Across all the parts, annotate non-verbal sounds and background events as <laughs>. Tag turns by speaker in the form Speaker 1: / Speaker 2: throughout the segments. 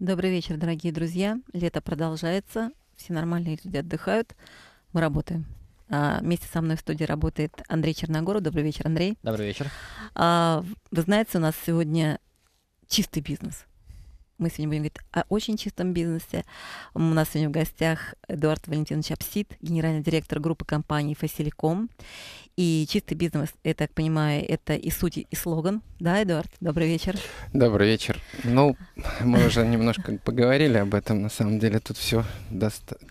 Speaker 1: Добрый вечер, дорогие друзья. Лето продолжается, все нормальные люди отдыхают, мы работаем. А, вместе со мной в студии работает Андрей Черногоров. Добрый вечер, Андрей. Добрый вечер. А, вы знаете, у нас сегодня чистый бизнес. Мы сегодня будем говорить о очень чистом бизнесе. У нас сегодня в гостях Эдуард Валентинович Апсид, генеральный директор группы компании «Фасиликом». И чистый бизнес, я так понимаю, это и суть, и слоган. Да, Эдуард? Добрый вечер.
Speaker 2: Добрый вечер. Ну, мы уже немножко поговорили об этом. На самом деле тут все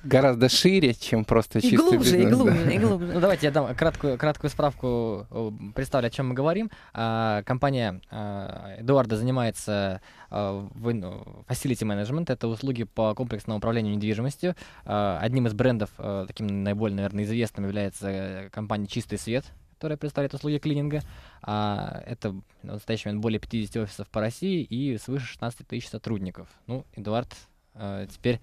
Speaker 2: гораздо шире, чем просто чистый бизнес. и глубже, бизнес. И глубже, да.
Speaker 3: и глубже. Ну, давайте я дам краткую, краткую справку, э, представлю, о чем мы говорим. А, компания э, Эдуарда занимается а, facility Management — это услуги по комплексному управлению недвижимостью. А, одним из брендов, а, таким наиболее, наверное, известным является э, компания «Чистый свет», которая представляет услуги клининга. это на настоящий момент более 50 офисов по России и свыше 16 тысяч сотрудников. Ну, Эдуард, теперь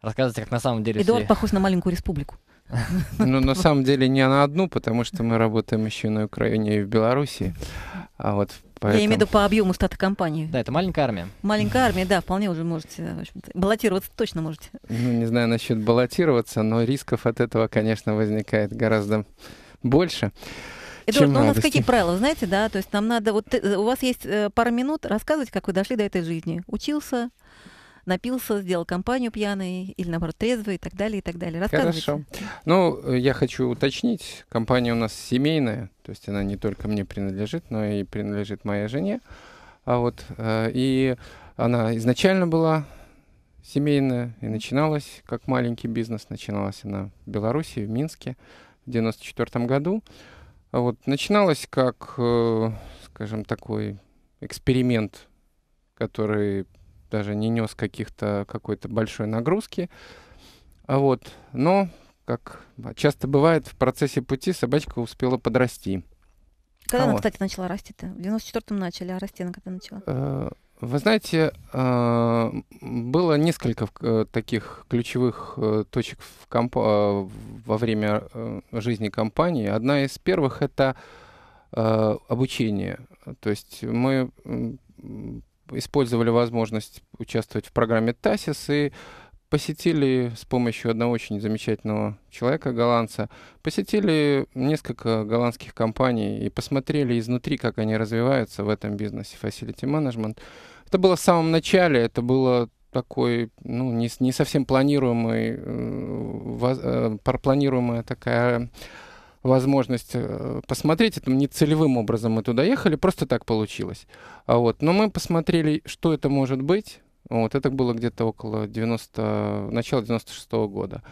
Speaker 3: рассказывайте, как на самом деле... Эдуард все... похож
Speaker 1: на маленькую республику. <laughs> Ну, на самом
Speaker 2: деле, не на одну, потому что мы работаем еще и на Украине и в Беларуси. А вот Поэтому... Я имею в виду
Speaker 1: по объему штата компании. Да,
Speaker 2: это маленькая армия.
Speaker 1: Маленькая армия, да, вполне уже можете. Баллотироваться точно можете.
Speaker 2: Ну, не знаю насчет баллотироваться, но рисков от этого, конечно, возникает гораздо больше. Эдуард, ну у нас какие
Speaker 1: правила, знаете, да? То есть нам надо, вот э, у вас есть э, пару минут рассказывать, как вы дошли до этой жизни. Учился, напился, сделал компанию пьяный или, наоборот, трезвый и так далее, и так далее. Рассказывайте. Хорошо.
Speaker 2: Ну, я хочу уточнить. Компания у нас семейная, то есть она не только мне принадлежит, но и принадлежит моей жене. А вот, э, и она изначально была семейная и начиналась как маленький бизнес. Начиналась она в Беларуси, в Минске в девяносто четвертом году. А вот, начиналась как, э, скажем, такой эксперимент, который даже не нес каких-то какой-то большой нагрузки. А вот, но, как часто бывает, в процессе пути собачка успела подрасти. Когда а она, вот.
Speaker 1: кстати, начала расти-то? В 94-м начали, а расти она когда начала?
Speaker 2: Э, вы знаете, а, было несколько э, таких ключевых э, точек в комп... А, во время жизни компании. Одна из первых — это обучение. То есть мы использовали возможность участвовать в программе ТАСИС и посетили с помощью одного очень замечательного человека, голландца, посетили несколько голландских компаний и посмотрели изнутри, как они развиваются в этом бизнесе Facility Management. Это было в самом начале, это было такой, ну, не, не совсем планируемый, э, э, планируемая такая возможность э, посмотреть это. Не целевым образом мы туда ехали, просто так получилось. А вот. Но мы посмотрели, что это может быть. Вот, это было где-то около 90, начала 96 -го года.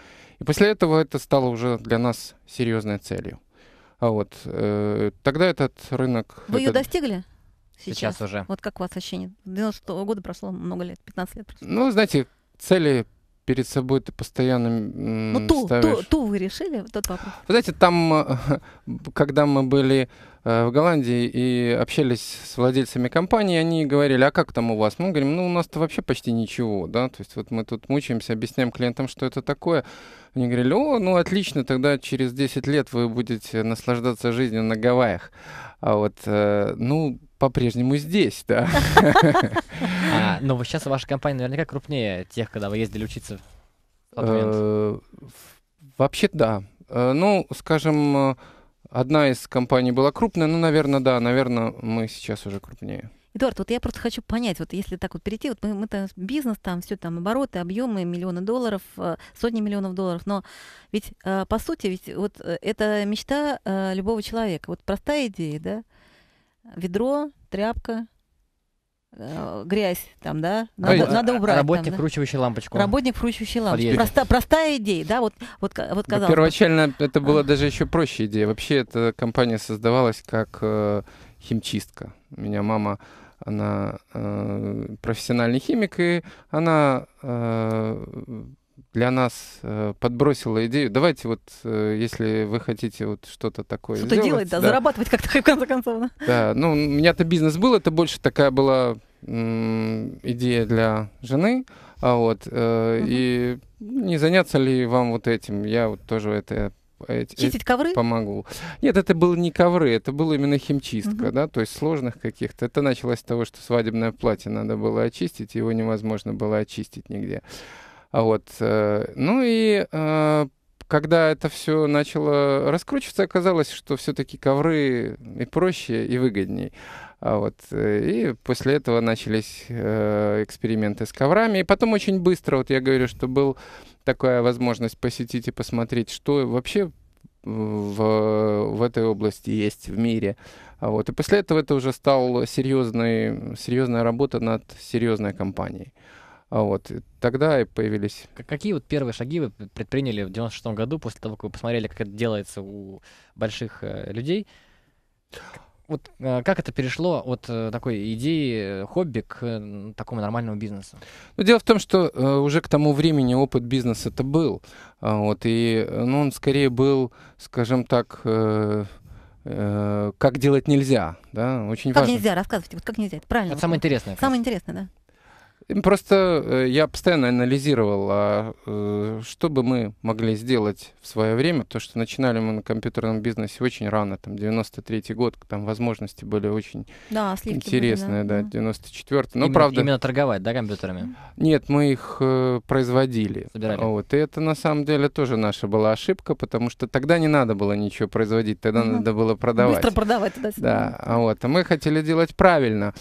Speaker 2: И после этого это стало уже для нас серьезной целью. А вот, э, тогда этот рынок... Вы этот... ее достигли? Сейчас. Сейчас
Speaker 1: уже. Вот как у вас ощущение? 96 года прошло много лет, 15 лет прошло. Ну,
Speaker 2: знаете, цели перед собой ты постоянно Ну, ту, ставишь... ту,
Speaker 1: ту вы решили, тот вопрос.
Speaker 2: Вы знаете, там, э, когда мы были э, в Голландии и общались с владельцами компании, они говорили, а как там у вас? Мы говорим, ну, у нас-то вообще почти ничего, да, то есть вот мы тут мучаемся, объясняем клиентам, что это такое. Они говорили, о, ну, отлично, тогда через 10 лет вы будете наслаждаться жизнью на Гавайях. А вот, э, ну, по-прежнему здесь, да. <laughs>
Speaker 3: Но вы сейчас ваша компания наверняка крупнее тех, когда вы ездили учиться. Э,
Speaker 2: вообще да. Э, ну, скажем, э, одна из компаний была крупная, ну, наверное, да, наверное,
Speaker 1: мы сейчас уже крупнее. Эдуард, вот я просто хочу понять, вот если так вот перейти, вот мы, мы там бизнес, там все там обороты, объемы, миллионы долларов, сотни миллионов долларов, но ведь по сути, ведь вот это мечта любого человека, вот простая идея, да, ведро, тряпка, Э, грязь там, да, а надо, а, надо убрать. Работник, там, да? лампочку. Работник, вручивающий лампочку. Проста, простая идея, да, вот, вот, вот казалось. первоначально
Speaker 2: это а. была даже еще проще идея. Вообще эта компания создавалась как э, химчистка. У меня мама, она э, профессиональный химик, и она э, для нас э, подбросила идею. Давайте вот, э, если вы хотите вот что-то такое Что-то сделать, делать, да, да,
Speaker 1: зарабатывать как-то в конце концов.
Speaker 2: Да, да ну у меня-то бизнес был, это больше такая была идея для жены, а вот э, угу. и не заняться ли вам вот этим? Я вот тоже это э, эти, Чистить ковры? Помогу. Нет, это было не ковры, это было именно химчистка, угу. да, то есть сложных каких-то. Это началось с того, что свадебное платье надо было очистить, его невозможно было очистить нигде. А вот. Э, ну и э, когда это все начало раскручиваться, оказалось, что все-таки ковры и проще, и выгодней. А вот. Э, и после этого начались эксперименты с коврами. И потом очень быстро, вот я говорю, что был такая возможность посетить и посмотреть, что вообще в, в этой области есть в мире. А вот. И после этого это уже стал серьезный, серьезная работа над серьезной компанией. А вот тогда и появились. Какие вот первые шаги вы предприняли в 96-м году после того, как вы
Speaker 3: посмотрели, как это делается у больших э, людей? Вот э, как это перешло от э, такой идеи э, хобби к э, такому нормальному бизнесу?
Speaker 2: Ну, дело в том, что э, уже к тому времени опыт бизнеса это был. Э, вот, и э, ну, он скорее был, скажем так, э, э, как делать нельзя. Да? Очень как важно. нельзя,
Speaker 1: рассказывайте, вот как нельзя, это правильно. Это вот самое интересное. Самое интересное, да.
Speaker 2: Просто э, я постоянно анализировал, а, э, что бы мы могли сделать в свое время, потому что начинали мы на компьютерном бизнесе очень рано, там 93-й год, там возможности были очень да, интересные, были, да, да, 94-й. Но именно, правда... Именно
Speaker 3: торговать, да, компьютерами?
Speaker 2: Нет, мы их э, производили. Собирали. Вот, и это на самом деле тоже наша была ошибка, потому что тогда не надо было ничего производить, тогда ну, надо было продавать. Быстро продавать да. Да, вот, а мы хотели делать правильно.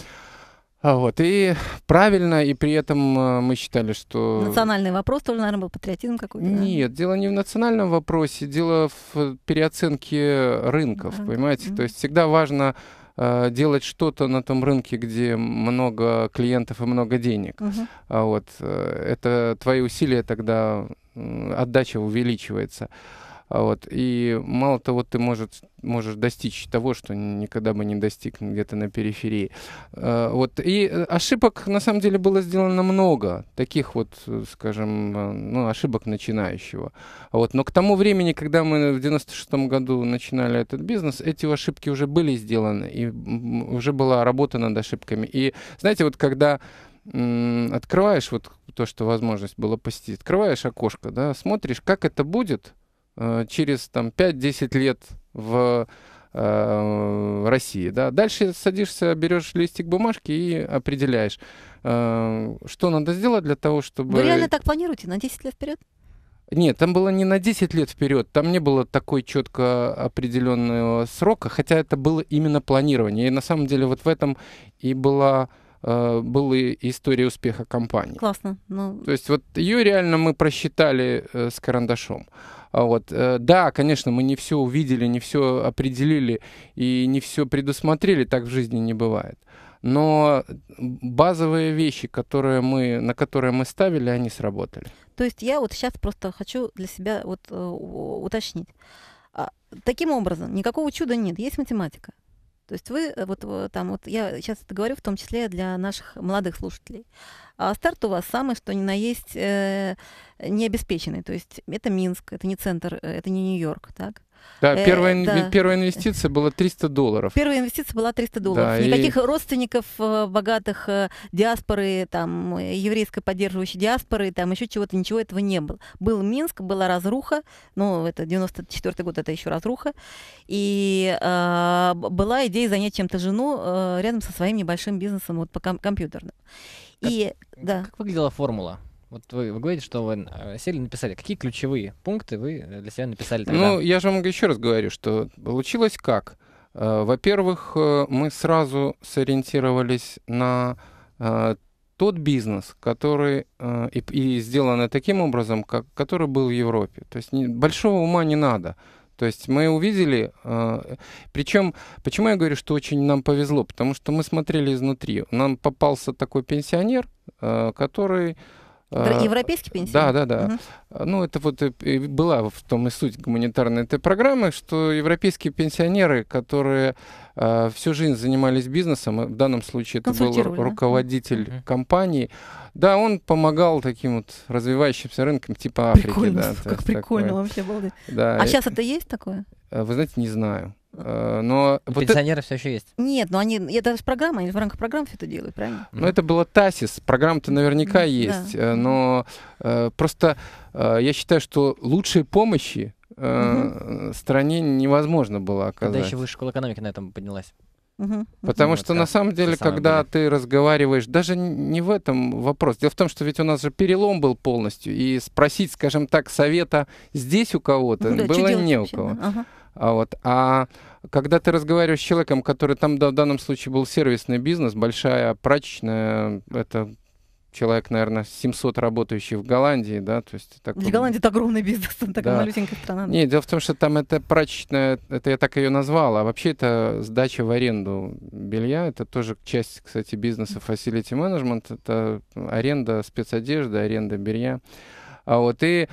Speaker 2: А, вот, и правильно, и при этом э, мы считали, что...
Speaker 1: Национальный вопрос тоже, наверное, был патриотизм какой-то? Да? Нет,
Speaker 2: дело не в национальном вопросе, дело в э, переоценке рынков, Рынок. понимаете? Mm-hmm. То есть всегда важно э, делать что-то на том рынке, где много клиентов и много денег. Mm-hmm. Вот, э, это твои усилия тогда, отдача увеличивается. А вот. И мало того, ты может, можешь достичь того, что никогда бы не достиг где-то на периферии. А, вот. И э, ошибок, на самом деле, было сделано много. Таких вот, э, скажем, э, ну, ошибок начинающего. А вот. Но к тому времени, когда мы в 96-м году начинали этот бизнес, эти ошибки уже были сделаны. И уже была работа над ошибками. И, знаете, вот когда открываешь вот то, что возможность была посетить, открываешь окошко, да, смотришь, как это будет, Э, через там, 5-10 лет в э, России. Да? Дальше садишься, берешь листик бумажки и определяешь, э, что надо сделать для того, чтобы... Вы реально
Speaker 1: так планируете на 10 лет вперед?
Speaker 2: Нет, там было не на 10 лет вперед, там не было такой четко определенного срока, хотя это было именно планирование. И на самом деле вот в этом и была была история успеха компании. Классно. Ну... То есть вот ее реально мы просчитали с карандашом. А вот. Э, да, конечно, мы не все увидели, не все определили и не все предусмотрели, так в жизни не бывает. Но базовые вещи, которые мы, на которые мы ставили, они сработали.
Speaker 1: То есть я вот сейчас просто хочу для себя вот, э, уточнить. А, таким образом, никакого чуда нет, есть математика. То есть вы э, вот э, там вот я сейчас это говорю в том числе для наших молодых слушателей. А старт у вас самый, что ни на есть, э, необеспеченный. То есть это Минск, это не центр, э, это не Нью-Йорк, так? Да, э, первая, э, да. первая
Speaker 2: инвестиция была 300 долларов. Первая
Speaker 1: инвестиция была 300 долларов. Да, Никаких и... родственников э, богатых э, диаспоры, там, еврейской поддерживающей диаспоры, там еще чего-то, ничего этого не было. Был Минск, была разруха, ну, это 94 год, это еще разруха, и э, была идея занять чем-то жену э, рядом со своим небольшим бизнесом, вот по ком- компьютерным. И, как, да. как
Speaker 3: выглядела формула? Вот вы, вы говорите, что вы э, сели написали. Какие ключевые пункты вы э, для себя написали тогда? Ну,
Speaker 2: я же вам еще раз говорю, что получилось как? Э, во-первых, мы сразу сориентировались на тот бизнес, который и, и сделано таким образом, как, который был в Европе. То есть большого ума не надо. То есть мы увидели, причем, почему я говорю, что очень нам повезло, потому что мы смотрели изнутри. Нам попался такой пенсионер, который а, европейский пенсион? Да, да, да. Угу. Ну, это вот и была в том и суть гуманитарной этой программы, что европейские пенсионеры, которые а, всю жизнь занимались бизнесом, в данном случае это был руководитель да? компании, да, он помогал таким вот развивающимся рынкам типа Африки. Прикольно, да, <laughs> как прикольно такое. вообще было. Да. А сейчас э, это есть такое? Э, вы знаете, не знаю. Э, но у вот это... все еще есть.
Speaker 1: Нет, но ну они это же программа, они в рамках программ все это делают, правильно? Но
Speaker 2: ну, это было ТАСИС, программа-то наверняка mm есть, э, но э, просто я считаю, что лучшей помощи э, стране невозможно было оказать. Когда еще
Speaker 3: высшая школа экономики на этом поднялась. Угу.
Speaker 2: Потому ну, что вот на самом деле, когда деле. ты разговариваешь, даже не в этом вопрос. Дело в том, что ведь у нас же перелом был полностью, и спросить, скажем так, совета здесь у кого-то ну, да, было не у кого. Вообще, да. ага. А вот, а когда ты разговариваешь с человеком, который там да, в данном случае был сервисный бизнес, большая прачечная, это человек, наверное, 700 работающих в Голландии, да, то есть... Такой... В Голландии это огромный бизнес, там такая да. малюсенькая страна. Да. Нет, дело в том, что там это прачечная, это я так ее назвал, а вообще это сдача в аренду белья, это тоже часть, кстати, бизнеса facility management, это аренда спецодежды, аренда белья. А вот и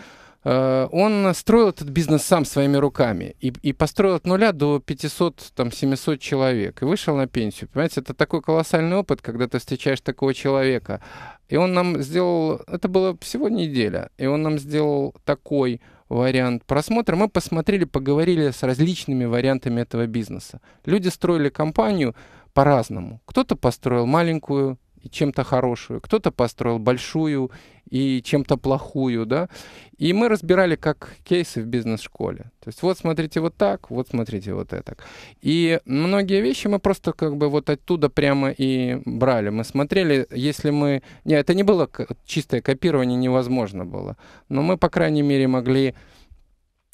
Speaker 2: Э, он строил этот бизнес сам своими руками и, и построил от нуля до 500, там, 700 человек и вышел на пенсию. Понимаете, это такой колоссальный опыт, когда ты встречаешь такого человека. И он нам сделал, это было всего неделя, и он нам сделал такой вариант просмотра. Мы посмотрели, поговорили с различными вариантами этого бизнеса. Люди строили компанию по-разному. Кто-то построил маленькую и чем-то хорошую, кто-то построил большую и чем-то плохую, да. И мы разбирали как кейсы в бизнес-школе. То есть вот смотрите вот так, вот смотрите вот это. И многие вещи мы просто как бы вот оттуда прямо и брали. Мы смотрели, если мы... Не, это не было чистое копирование, невозможно было. Но мы, по крайней мере, могли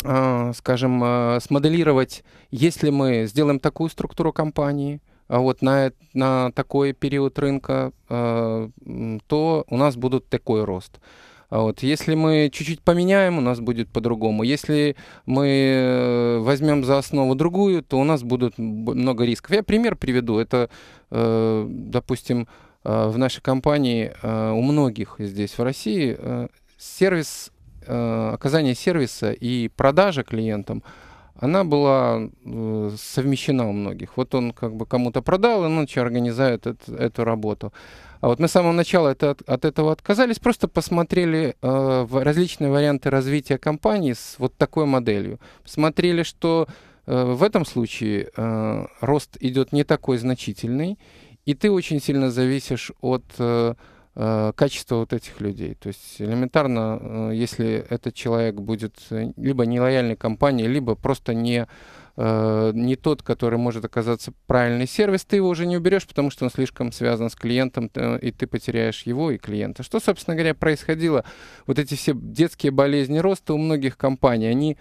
Speaker 2: а, скажем, а, смоделировать, если мы сделаем такую структуру компании, а вот на, на такой период рынка, э, то у нас будет такой рост. А вот. Если мы чуть-чуть поменяем, у нас будет по-другому. Если мы э, возьмем за основу другую, то у нас будут много рисков. Я пример приведу. Это, э, допустим, в нашей компании у многих здесь в России сервис, оказание сервиса и продажа клиентам – она была э, совмещена у многих. Вот он как бы кому-то продал, и ночью организует эту, эту работу. А вот мы с самого начала это, от, от этого отказались, просто посмотрели э, различные варианты развития компании с вот такой моделью. Посмотрели, что э, в этом случае э, рост идет не такой значительный, и ты очень сильно зависишь от... Э, Э, качество вот этих людей. То есть элементарно, э, если этот человек будет э, либо нелояльной компании, либо просто не, не тот, который может оказаться правильный сервис, ты его уже не уберешь, потому что он слишком связан с клиентом, и ты потеряешь его и клиента. Что, собственно говоря, происходило? Вот эти все детские болезни роста у многих компаний, они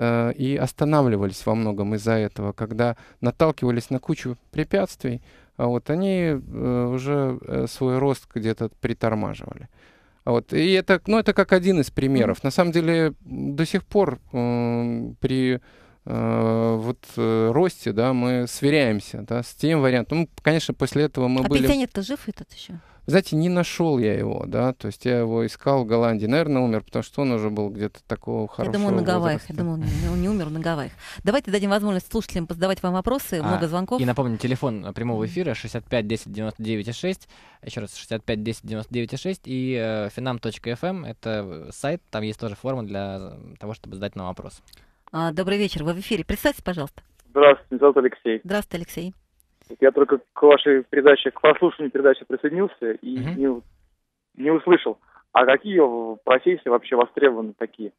Speaker 2: и останавливались во многом из-за этого, когда наталкивались на кучу препятствий, а вот, они э, уже э, свой рост где-то притормаживали. А вот. И это, ну, это как один из примеров. На самом деле до сих пор э, при э, вот э, росте, да, мы сверяемся, да, с тем вариантом. Ну, конечно, после этого мы а были. А Петя нет,
Speaker 1: жив этот еще?
Speaker 2: знаете, не нашел я его, да, то есть я его искал в Голландии, наверное, умер, потому что он уже был где-то такого хорошего Я думаю, на Гавайях,
Speaker 1: я думаю, он не умер на Гавайях. Давайте дадим возможность слушателям задавать вам вопросы, а, много звонков. И
Speaker 2: напомню, телефон прямого
Speaker 3: эфира 65 10 99 6, еще раз, 65 10 99 6 и э, finam.fm, эм это сайт, там есть тоже форма для того, чтобы задать нам вопрос.
Speaker 1: А, добрый вечер, вы в эфире, представьтесь, пожалуйста.
Speaker 3: Здравствуйте, зовут Алексей.
Speaker 1: Здравствуйте, Алексей.
Speaker 3: Я только к
Speaker 2: вашей передаче, к послушанию передачи присоединился и угу. не, не услышал. А какие э, профессии вообще востребованы такие?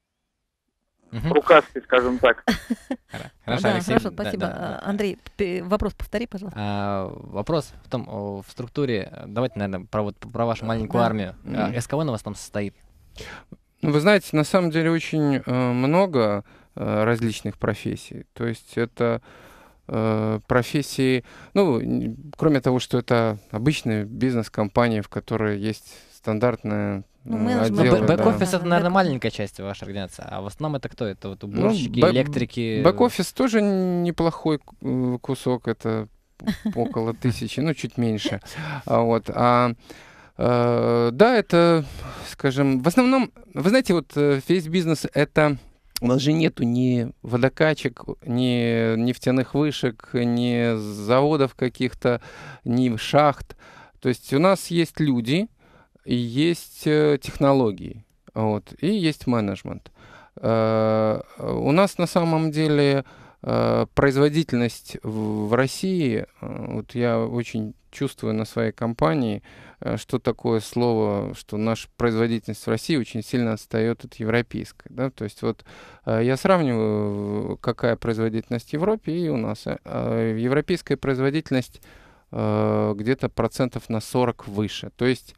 Speaker 2: Угу. Рукастый, скажем так.
Speaker 1: <laughs> Хорошо, да, Алексей. Хорошо, спасибо. А, да, да, Андрей, вопрос повтори, пожалуйста. А,
Speaker 3: вопрос в том, в структуре, давайте, наверное, про, вот, про вашу маленькую армию. А, из кого у вас
Speaker 2: там состоит? Ну, вы знаете, на самом деле очень э, много э, различных профессий. То есть это Э, профессии, ну, кроме того, что это обычная бизнес-компания, в которой есть стандартная ну, Бэк-офис да. это,
Speaker 3: наверное, маленькая часть вашей организации, а в основном это кто? Это вот ну, уборщики, ну, электрики? Бэк-офис
Speaker 2: тоже неплохой э, кусок, это <laughs> около тысячи, ну, чуть меньше. А, вот, а, э, да, это, скажем, в основном, вы знаете, вот весь э, бизнес — это у нас же нету ни водокачек, ни нефтяных вышек, ни заводов каких-то, ни шахт. То есть у нас есть люди, есть э, технологии, вот, и есть менеджмент. Э, у нас на самом деле Э, производительность в России, э, вот я очень чувствую на своей компании, э, что такое слово, что наша производительность в России очень сильно отстает от европейской. Да? То есть вот я сравниваю, какая производительность в Европе и у нас. Европейская производительность где-то процентов на 40 выше. То есть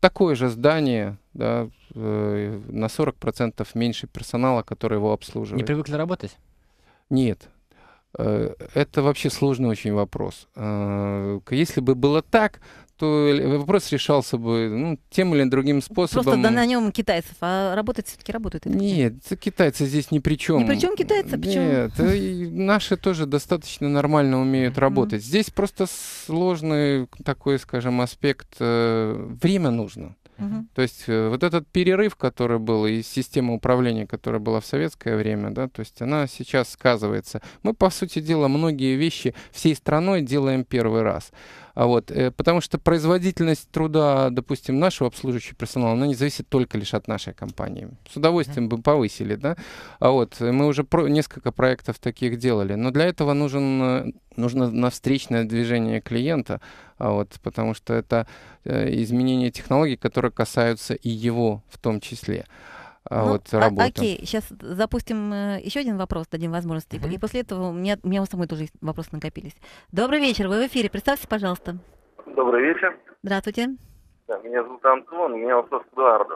Speaker 2: такое же здание, да, на 40% меньше персонала, который его обслуживает. Не привыкли работать? Нет, э, это вообще сложный очень вопрос. Э, если бы было так, то вопрос решался бы ну, тем или другим способом. Просто на
Speaker 1: нем китайцев, а работать все-таки работают.
Speaker 2: Нет, китайцы здесь ни при чем. Ни при чем
Speaker 1: китайцы? А Почему? Нет, э,
Speaker 2: наши тоже достаточно нормально умеют работать. Здесь просто сложный такой, скажем, аспект. Время нужно. Угу. То есть э, вот этот перерыв, который был, и система управления, которая была в советское время, да, то есть она сейчас сказывается. Мы, по сути дела, многие вещи всей страной делаем первый раз. А вот, э, потому что производительность труда, допустим, нашего обслуживающего персонала, она не зависит только лишь от нашей компании. С удовольствием бы повысили, да. А вот э, мы уже про несколько проектов таких делали, но для этого нужен э, нужно на встречное движение клиента, а вот, потому что это изменение технологий, которые касаются и его в том числе. А, ну, вот, работы. А, окей,
Speaker 1: сейчас запустим э, еще один вопрос, дадим возможность. Mm-hmm. И после этого у меня, у меня у самой тоже вопросы накопились. Добрый вечер, вы в эфире, представьте, пожалуйста.
Speaker 2: Добрый вечер. Здравствуйте. Да, меня зовут Антон, у меня вопрос к Эдуарду.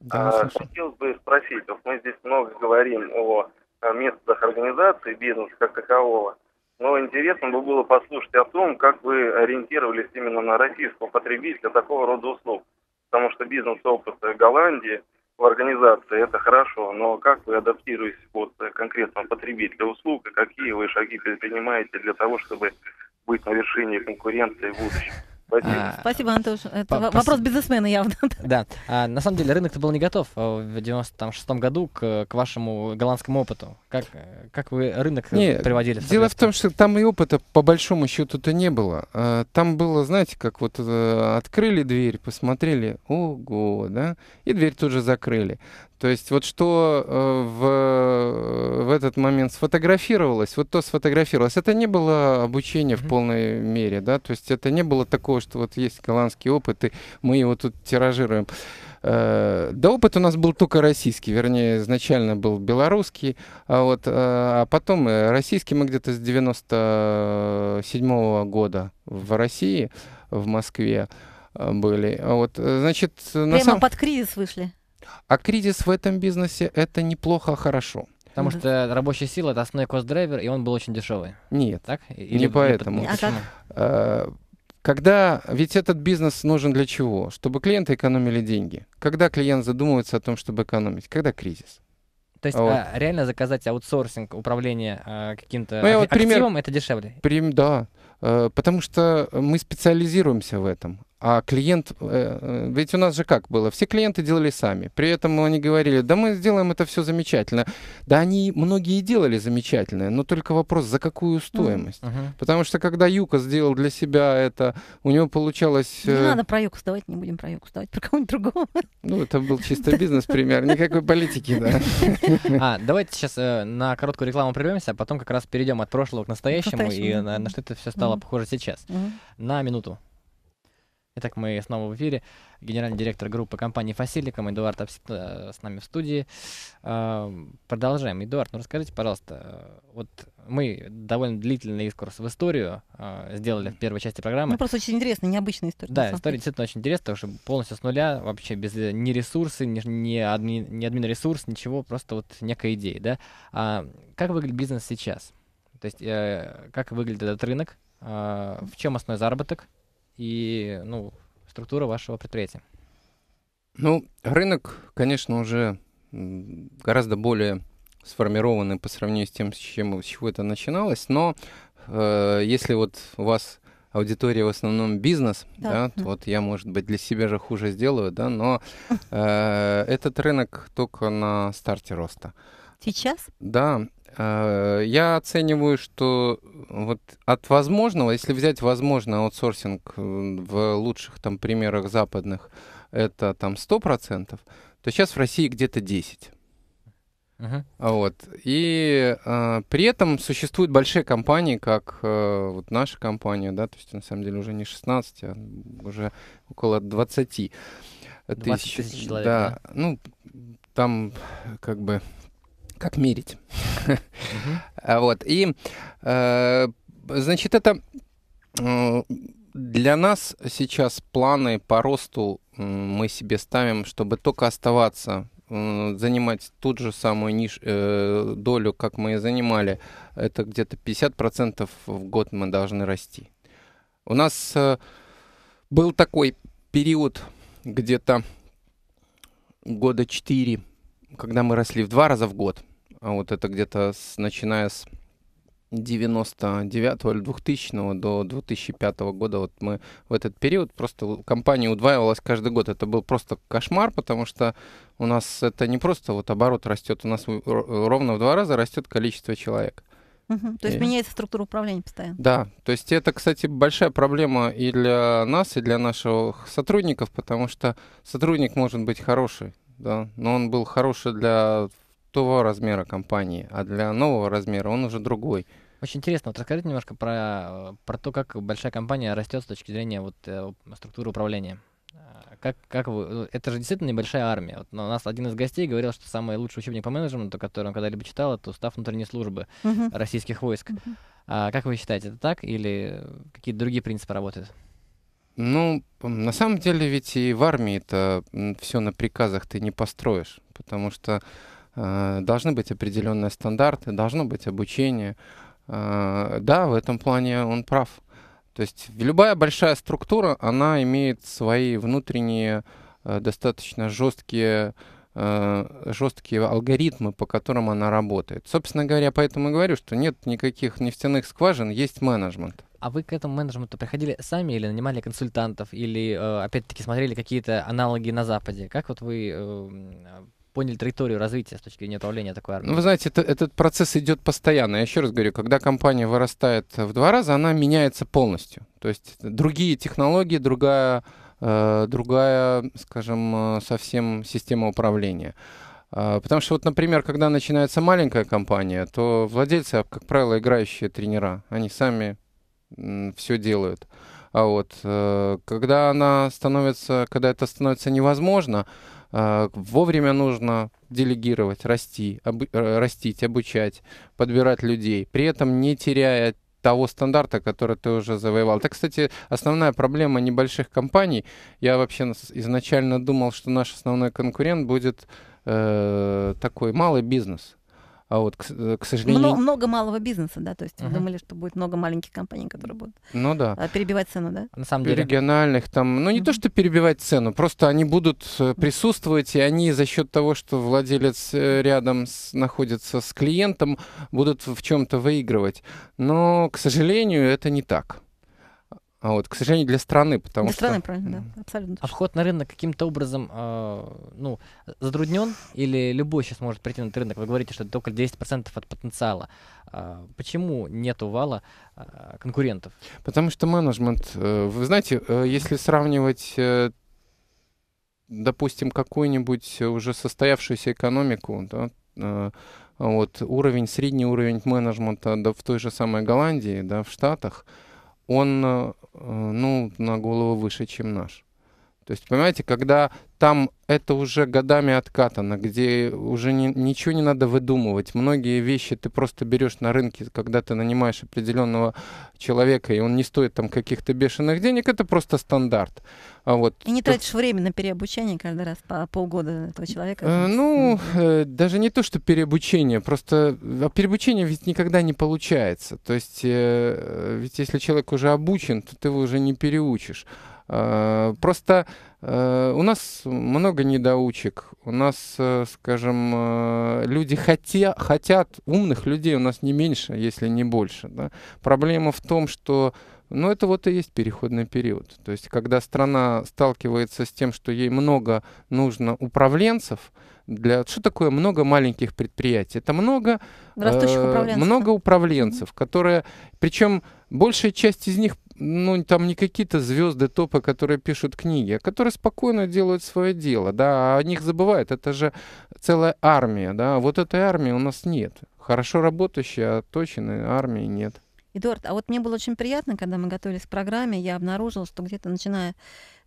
Speaker 2: Да, а, хотел бы спросить, вот мы здесь много говорим о, о методах организации бизнеса как такового, но интересно бы было послушать о том, как вы ориентировались именно на российского потребителя такого рода услуг, потому что бизнес-опыт Голландии – в организации, это хорошо, но как вы адаптируетесь под конкретного потребителя услуг и какие вы шаги предпринимаете для того, чтобы быть на вершине конкуренции в будущем? Спасибо. А,
Speaker 1: Спасибо, Антош. Это по, вопрос по... бизнесмена явно. <laughs> Да. А,
Speaker 3: на самом деле рынок-то был не готов а в 96-м году к, к вашему голландскому опыту. Как,
Speaker 2: как вы рынок не, приводили? В дело в том, что там и опыта по большому счету-то не было. А, там было, знаете, как вот э, открыли дверь, посмотрели, ого, да, и дверь тут же закрыли. То есть вот что э, в, э, в этот момент сфотографировалось, вот то сфотографировалось. Это не было обучение в полной мере, да, то есть это не было такого, что вот есть голландский опыт, и мы его тут тиражируем. Э, да опыт у нас был только российский, вернее, изначально был белорусский, а, вот, э, а потом э, российский мы где-то с 97 -го года в России, в Москве э, были. А вот, значит, Прямо на сам... под кризис вышли. А кризис в этом бизнесе — это неплохо, а хорошо. Потому mm-hmm. что рабочая
Speaker 3: сила — это основной кост-драйвер, и он был очень дешевый. Нет, так? Или, не поэтому. Или... А,
Speaker 2: а Когда, ведь этот бизнес нужен для чего? Чтобы клиенты экономили деньги. Когда клиент задумывается о том, чтобы экономить? Когда кризис? То есть вот. а,
Speaker 3: реально заказать аутсорсинг управления а, каким-то ну, вот активом это дешевле?
Speaker 2: Прим, да, э, потому что мы специализируемся в этом. А клиент, э, э, ведь у нас же как было, все клиенты делали сами. При этом они говорили, да мы сделаем это все замечательно. Да они многие делали замечательное, но только вопрос, за какую стоимость. Mm-hmm. Потому что когда Юка сделал для себя это, у него получалось... Не э, надо
Speaker 1: про Юку сдавать, не будем про Юку сдавать, про кого-нибудь другого.
Speaker 2: Ну, это был чисто бизнес-пример, никакой политики, да. <laughs> А, давайте сейчас на короткую
Speaker 3: рекламу прервемся, а потом как раз перейдем от прошлого к настоящему и на что это все стало похоже сейчас. На минуту. Итак, мы снова в эфире. Генеральный директор группы компании «Фасиликом» Эдуард Апсит э, с нами в студии. Э, продолжаем. Эдуард, ну расскажите, пожалуйста, э, вот мы довольно длительный экскурс в историю сделали в первой части программы. Ну,
Speaker 1: просто очень интересная, необычная история. Да, история
Speaker 3: действительно очень интересная, потому что полностью с нуля, вообще без ни ресурсы, ни, ни, админ, ни админ ресурс, ничего, просто вот некая идея, да. А как выглядит бизнес сейчас? То есть, как выглядит этот рынок? В чем основной заработок? и ну, структура вашего предприятия?
Speaker 2: Ну, рынок, конечно, уже гораздо более сформированный по сравнению с тем, с, чем, с чего это начиналось. Но э, если вот у вас аудитория в основном бизнес, да. Да, то вот я, может быть, для себя же хуже сделаю, да, но <laughs> э, этот рынок только на старте роста. Сейчас? Да, Э, я оцениваю, что вот от возможного, если взять возможный аутсорсинг э, в лучших там примерах западных, это там 100%, то сейчас в России где-то 10%. Uh-huh. Вот. И э, при этом существуют большие компании, как э, вот наша компания, да, то есть на самом деле уже не 16, а уже около 20 тысяч. тысяч человек, да. да. Ну, там как бы как мерить. Угу. вот. И, э, значит, это э, для нас сейчас планы по росту мы себе ставим, чтобы только оставаться э, занимать ту же самую ниш, э, долю, как мы и занимали, это где-то 50% в год мы должны расти. У нас э, был такой период где-то года 4 когда мы росли в два раза в год, а вот это где-то с, начиная с 99 или 2000 до 2005 года вот мы в этот период просто компания удваивалась каждый год. Это был просто кошмар, потому что у нас это не просто вот оборот растет, у нас ровно в два раза растет количество человек. Угу. То есть и... меняется структура управления
Speaker 1: постоянно. Да,
Speaker 2: то есть это, кстати, большая проблема и для нас, и для наших сотрудников, потому что сотрудник может быть хороший, да. Но он был хороший для того размера компании, а для нового размера он уже другой.
Speaker 3: Очень интересно. Вот расскажите немножко про, э, про то, как большая компания растет с точки зрения вот, э, структуры управления. Э, как, как вы, ну, это же действительно небольшая армия. Вот, но у нас один из гостей говорил, что самый лучший учебник по менеджменту, который он когда-либо читал, это устав внутренней службы uh-huh. российских войск. Uh-huh. А, как вы считаете, это так или какие-то другие принципы
Speaker 2: работают? Ну, на самом деле ведь и в армии это все на приказах ты не построишь, потому что э, должны быть определенные стандарты, должно быть обучение. Э, да, в этом плане он прав. То есть любая большая структура, она имеет свои внутренние э, достаточно жесткие э, жесткие алгоритмы, по которым она работает. Собственно говоря, поэтому и говорю, что нет никаких нефтяных скважин, есть менеджмент.
Speaker 3: А вы к этому менеджменту приходили сами или нанимали консультантов, или э, опять-таки смотрели какие-то аналоги на Западе? Как вот вы э, поняли траекторию развития с точки зрения управления такой армией? Ну, вы
Speaker 2: знаете, это, этот процесс идет постоянно. Я еще раз говорю, когда компания вырастает в два раза, она меняется полностью. То есть другие технологии, другая, э, другая скажем, э, совсем система управления. А, потому что вот, например, когда начинается маленькая компания, то владельцы, а, как правило, играющие тренера, они сами все делают. А вот э, когда она становится, когда это становится невозможно, э, вовремя нужно делегировать, расти, обу- э, растить, обучать, подбирать людей, при этом не теряя того стандарта, который ты уже завоевал. Это, кстати, основная проблема небольших компаний. Я вообще изначально думал, что наш основной конкурент будет э, такой малый бизнес. А вот, к, э, к сожалению... Много, много
Speaker 1: малого бизнеса, да, то есть uh вы думали, что будет много маленьких компаний, которые будут ну, да. Э, перебивать цену, да? На самом деле...
Speaker 2: Региональных там, ну не uh то, что перебивать цену, просто они будут э, присутствовать, и они за счет того, что владелец рядом с, находится с клиентом, будут в чем-то выигрывать. Но, к сожалению, это не так. А вот, к сожалению, для страны, потому для что... страны, правильно,
Speaker 1: да, абсолютно.
Speaker 3: А вход на рынок каким-то образом, э, ну, затруднен или любой сейчас может прийти на этот рынок? Вы говорите, что это только 10% от потенциала.
Speaker 2: Э, почему нет вала э, а, конкурентов? Потому что менеджмент, э, вы знаете, э, если сравнивать, э, допустим, какую-нибудь уже состоявшуюся экономику, да, э, вот уровень, средний уровень менеджмента да, в той же самой Голландии, да, в Штатах, он э, э, ну, на голову выше, чем наш. То есть, понимаете, когда там это уже годами откатано, где уже не, ничего не надо выдумывать. Многие вещи ты просто берешь на рынке, когда ты нанимаешь определенного человека, и он не стоит там каких-то бешеных денег, это просто стандарт. А вот. И не тратишь
Speaker 1: как... время на переобучение каждый раз по полгода этого человека? Э,
Speaker 2: ну, э, даже не то, что переобучение, просто а переобучение ведь никогда не получается. То есть, э, ведь если человек уже обучен, то ты его уже не переучишь. А, просто у нас много недоучек. У нас, скажем, люди хотя, хотят умных людей, у нас не меньше, если не больше. Да? Проблема в том, что но ну, это вот и есть переходный период. То есть, когда страна сталкивается с тем, что ей много нужно управленцев, для что такое много маленьких предприятий? Это много Растущих э, много управленцев, которые, причем большая часть из них ну, там не какие-то звезды топы, которые пишут книги, а которые спокойно делают свое дело, да, а о них забывают, это же целая армия, да, вот этой армии у нас нет, хорошо работающей, оточенной а армии нет.
Speaker 1: Эдуард, а вот мне было очень приятно, когда мы готовились к программе, я обнаружила, что где-то начиная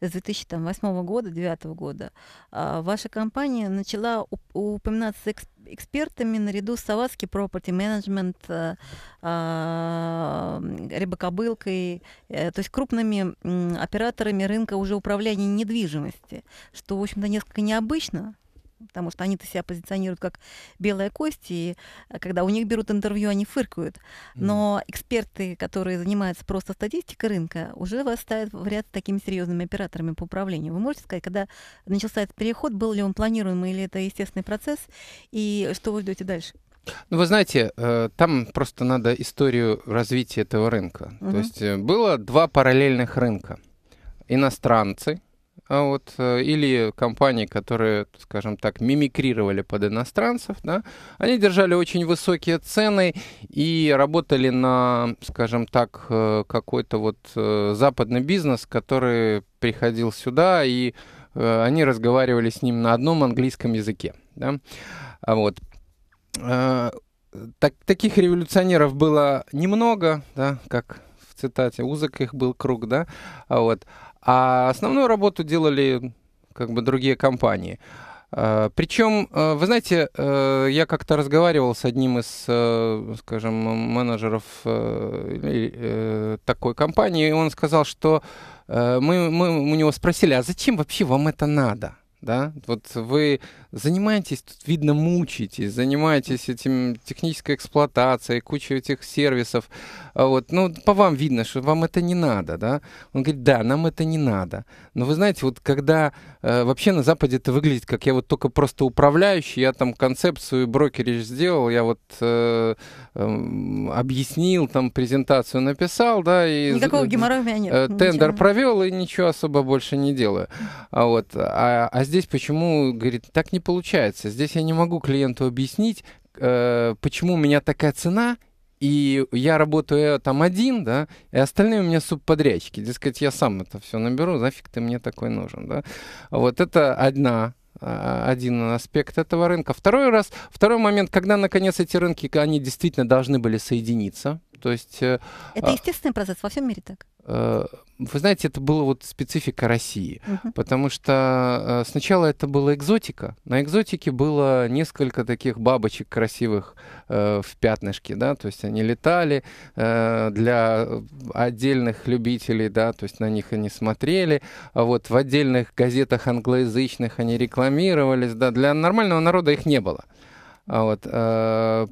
Speaker 1: с 2008 года, 2009 года, а, ваша компания начала упоминаться экспертами наряду с Савадский Property Management, а, Рыбакобылкой, э, то есть крупными операторами рынка уже управления недвижимости, что, в общем-то, несколько необычно, потому что они-то себя позиционируют как белая кость, и э, когда у них берут интервью, они фыркают. Но эксперты, которые занимаются просто статистикой рынка, уже вас ставят в ряд с такими серьезными операторами по управлению. Вы можете сказать, когда начался этот переход, был ли он планируемый или это естественный процесс, и что вы ждете дальше?
Speaker 2: Ну, вы знаете, э, там просто надо историю развития этого рынка. Угу. То есть э, было два параллельных рынка. Иностранцы, а вот, э, или компании, которые, скажем так, мимикрировали под иностранцев, да, они держали очень высокие цены и работали на, скажем так, э, какой-то вот э, западный бизнес, который приходил сюда, и они разговаривали с ним на одном английском языке. Да? А вот. Так, таких революционеров было немного, да, как в цитате, узок их был круг, да, а вот. А основную работу делали как бы другие компании. А, Причем, э, вы знаете, э, я как-то разговаривал с одним из, э, скажем, менеджеров такой компании, и он сказал, что мы, мы у него спросили, а зачем вообще вам это надо? да, вот вы занимаетесь, тут видно, мучаетесь, занимаетесь этим технической эксплуатацией, кучей этих сервисов, а вот, ну, по вам видно, что вам это не надо, да, он говорит, да, нам это не надо, но вы знаете, вот когда, э, вообще на Западе это выглядит, как я вот только просто управляющий, я там концепцию брокерич сделал, я вот э, э, объяснил, там презентацию написал, да, и... Никакого геморроя
Speaker 1: э, нет. Э, тендер ничего.
Speaker 2: провел и ничего особо больше не делаю, а вот, а, а здесь почему, говорит, так не получается. Здесь я не могу клиенту объяснить, э, почему у меня такая цена, и я работаю э, там один, да, и остальные у меня субподрядчики. Дескать, я сам это все наберу, зафиг ты мне такой нужен, да. Вот это одна а, один аспект этого рынка. Второй раз, второй момент, когда наконец эти рынки, они действительно должны были соединиться. То есть э, это а естественный
Speaker 1: процесс во всем мире так.
Speaker 2: Э, вы знаете, это было вот специфика России, uh-huh. потому что э, сначала это была экзотика. На экзотике было несколько таких бабочек красивых э, в пятнышке, да, то есть они летали э, для отдельных любителей, да, то есть на них они смотрели, а вот в отдельных газетах англоязычных они рекламировались, да, для нормального народа их не было. А вот. Э,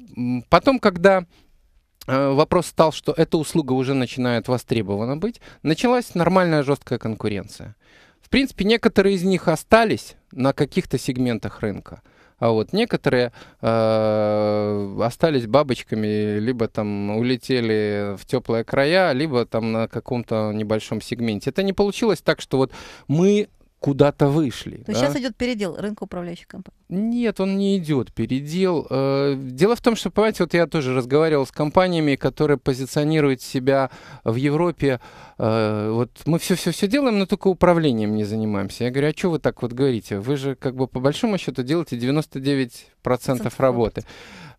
Speaker 2: потом, когда Э, вопрос стал, что эта услуга уже начинает востребована быть, началась нормальная жесткая конкуренция. В принципе, некоторые из них остались на каких-то сегментах рынка. А вот некоторые э, остались бабочками, либо там улетели в теплые края, либо там на каком-то небольшом сегменте. Это не получилось так, что вот мы куда-то вышли. Но да? сейчас
Speaker 1: идет передел рынка управляющих компаний.
Speaker 2: Нет, он не идет передел. Э, дело в том, что, понимаете, вот я тоже разговаривал с компаниями, которые позиционируют себя в Европе. Э, вот мы все-все-все делаем, но только управлением не занимаемся. Я говорю, а что вы так вот говорите? Вы же как бы по большому счету делаете 99% работы. работы.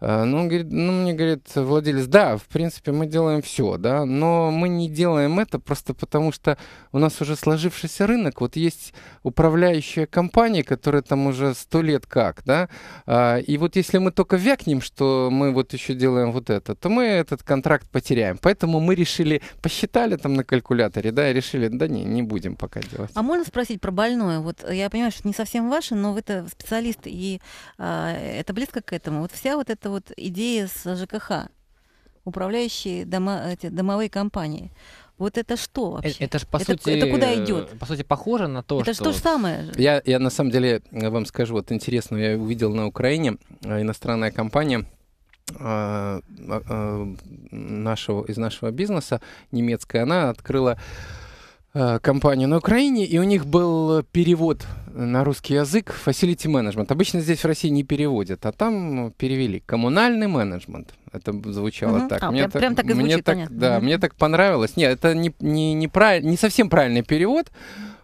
Speaker 2: Э, ну, он говорит, ну, мне говорит, владелец, да, в принципе, мы делаем все, да, но мы не делаем это просто потому, что у нас уже сложившийся рынок, вот есть управляющая компания, которая там уже сто лет как, да, а, и вот если мы только вякнем, что мы вот еще делаем вот это, то мы этот контракт потеряем. Поэтому мы решили, посчитали там на калькуляторе, да, и решили, да не, не будем пока делать.
Speaker 1: А можно спросить про больное? Вот э, я понимаю, что не совсем ваше, но вы-то специалист, и а, это близко к этому. Вот вся вот эта это вот идея с ЖКХ, управляющие дома, эти домовые компании. Вот это что э, вообще? Это, это по это, сути это куда идет? Э,
Speaker 2: по сути похоже на то,
Speaker 1: это что. Это что же самое?
Speaker 2: Я я на самом деле э, вам скажу вот интересно, я увидел на Украине иностранная компания нашего из нашего бизнеса немецкая, она открыла Э, компанию на Украине, и у них был перевод на русский язык facility management. Обычно здесь в России не переводят, а там ну, перевели коммунальный менеджмент. Это звучало а, так. прям, так, звучит, Да, мне так понравилось. Нет, это не, не, не, прав... не совсем правильный перевод,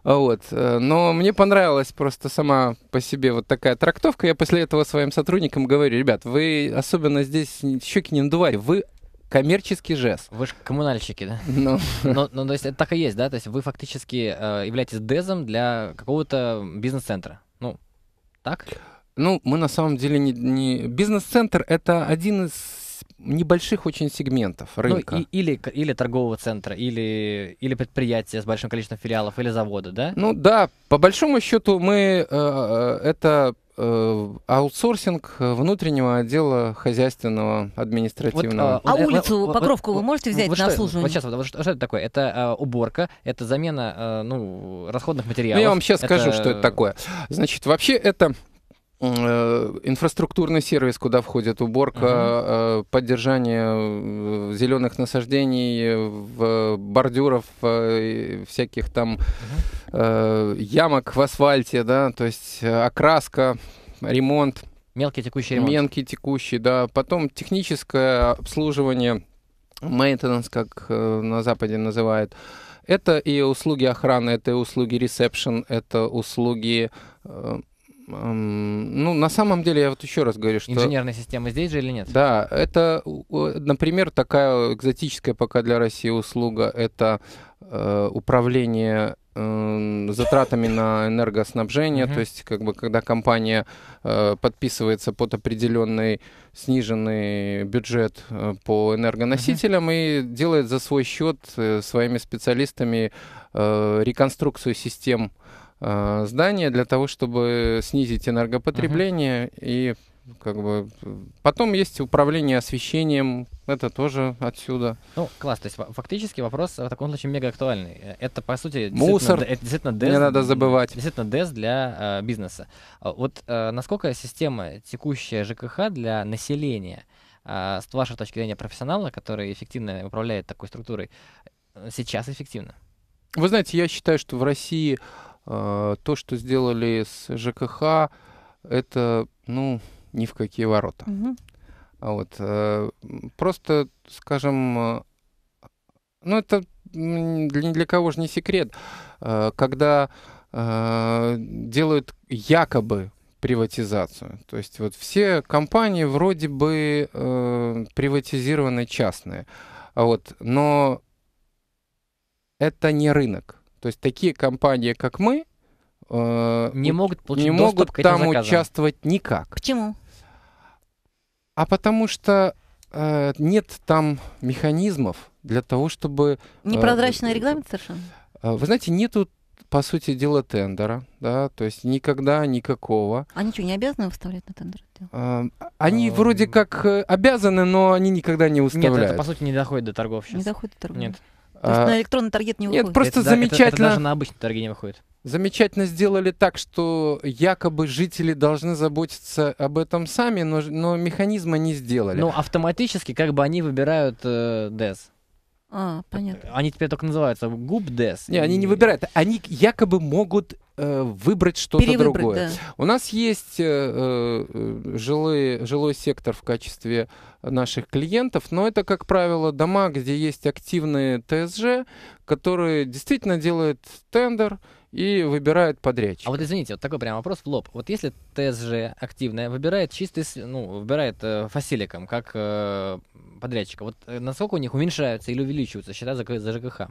Speaker 2: а вот. Э, но мне понравилась просто сама по себе вот такая трактовка. Я после этого своим сотрудникам говорю, ребят, вы особенно здесь щеки не надували, вы коммерческий жест. Вы же коммунальщики, да?
Speaker 3: Ну. ну, ну, то есть это так и есть, да? То есть вы фактически э, являетесь дезом для какого-то бизнес-центра.
Speaker 2: Ну, так? Ну, мы на самом деле не... не... Бизнес-центр — это один из небольших очень сегментов ну, рынка. Ну, и,
Speaker 3: или, или торгового центра, или, или предприятия с большим количеством филиалов, или завода, да?
Speaker 2: Ну да, по большому счету мы э, э это э, аутсорсинг э, внутреннего отдела хозяйственного административного.
Speaker 3: Вот, а, а э, улицу э, Покровку вот, вы можете взять вот на что, Вот сейчас, вот, вот, что, это такое? Это э, уборка, это замена э, ну, расходных материалов. Ну, я вам сейчас это... скажу, что это такое. Значит,
Speaker 2: вообще это Э, инфраструктурный сервис, куда входит уборка, угу. поддержание э, зеленых насаждений, бордюров, всяких там угу. ямок в асфальте, да, то есть окраска, ремонт. Мелкий текущий ремонт. Мелкий текущий, да. Потом техническое обслуживание, maintenance, как на Западе называют. Это и услуги охраны, это и услуги ресепшн, это услуги ну, на самом деле, я вот еще раз говорю, что... Инженерная
Speaker 3: система здесь же или нет?
Speaker 2: Да, это, например, такая экзотическая пока для России услуга, это э, управление эм, затратами на энергоснабжение, то есть как бы когда компания э, подписывается под определенный сниженный бюджет э, по энергоносителям и делает за свой счет своими специалистами реконструкцию систем Э, здание для того, чтобы снизить энергопотребление uh-huh. и как бы потом есть управление освещением, это тоже отсюда.
Speaker 3: Ну, класс, то есть фактически вопрос в таком случае мега актуальный. Э, это, по сути, мусор. это действительно дез, не надо забывать. Действительно дез для э, бизнеса. А вот э, насколько система текущая ЖКХ для населения, э, с вашей точки зрения профессионала, который эффективно управляет такой структурой, э, сейчас эффективна?
Speaker 2: Вы знаете, я считаю, что в России Э, то, что сделали с ЖКХ, это, ну, ни в какие ворота. Угу. Вот. Э, просто, скажем, э, ну, это для, для кого же не секрет, когда делают якобы приватизацию. То есть вот все компании вроде бы э, приватизированы частные, а вот, но это не рынок. То есть такие компании, как мы, э, не могут, не могут там заказам. участвовать никак. Почему? А потому что э, нет там механизмов для того, чтобы... Э, Непрозрачный э, регламент совершенно? Э, вы знаете, нету по сути дела, тендера, да, то есть никогда никакого.
Speaker 1: Они что, не обязаны выставлять на тендер?
Speaker 2: А, они а, вроде как э, обязаны, но они никогда не выставляют. Нет, это по сути не доходит до торгов сейчас. Не доходит до торгов. Нет. То есть а, на электронный таргет не выходит? Нет, просто это, замечательно... Это, это даже на обычный таргет не выходит. Замечательно сделали так, что якобы жители должны заботиться об этом сами, но, но механизма не сделали. Ну, автоматически как бы
Speaker 3: они выбирают э, DES.
Speaker 1: А, понятно.
Speaker 3: Они теперь только называются губдес. Не, они не
Speaker 2: выбирают. Они якобы могут э, выбрать что-то другое. Да. У нас есть э, э, жилые, жилой сектор в качестве наших клиентов, но это, как правило, дома, где есть активные ТСЖ, которые действительно делают тендер и выбирают подрядчика. А вот извините, вот такой прям вопрос в лоб. Вот если
Speaker 3: ТСЖ активная выбирает чистый, ну, выбирает э, фасиликом как э, подрядчика, вот э, насколько у них уменьшаются или увеличиваются счета за, за ЖКХ?